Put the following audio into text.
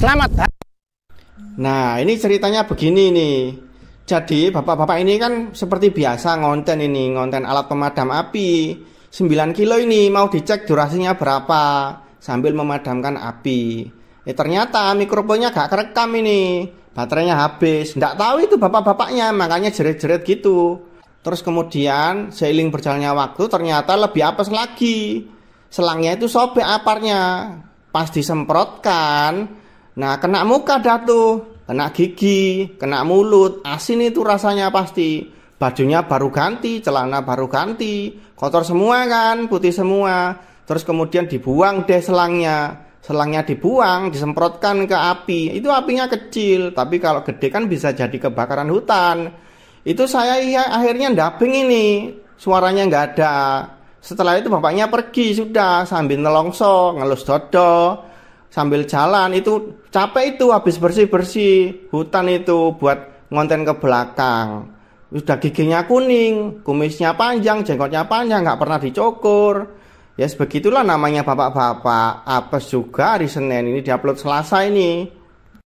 Selamat. Nah, ini ceritanya begini nih. Jadi bapak-bapak ini kan seperti biasa ngonten ini, ngonten alat pemadam api. 9 kilo ini mau dicek durasinya berapa sambil memadamkan api. Eh ternyata mikrofonnya gak kerekam ini. Baterainya habis. Nggak tahu itu bapak-bapaknya, makanya jerit-jerit gitu. Terus kemudian seiling berjalannya waktu ternyata lebih apes lagi. Selangnya itu sobek aparnya. Pas disemprotkan, Nah, kena muka datu, kena gigi, kena mulut, asin itu rasanya pasti. Bajunya baru ganti, celana baru ganti, kotor semua kan, putih semua. Terus kemudian dibuang deh selangnya. Selangnya dibuang, disemprotkan ke api. Itu apinya kecil, tapi kalau gede kan bisa jadi kebakaran hutan. Itu saya ya, akhirnya ndabing ini. Suaranya nggak ada. Setelah itu bapaknya pergi sudah sambil nelongso, ngelus dodo sambil jalan itu capek itu habis bersih-bersih hutan itu buat ngonten ke belakang sudah giginya kuning kumisnya panjang jenggotnya panjang nggak pernah dicukur ya yes, sebegitulah namanya bapak-bapak apes juga hari Senin ini diupload Selasa ini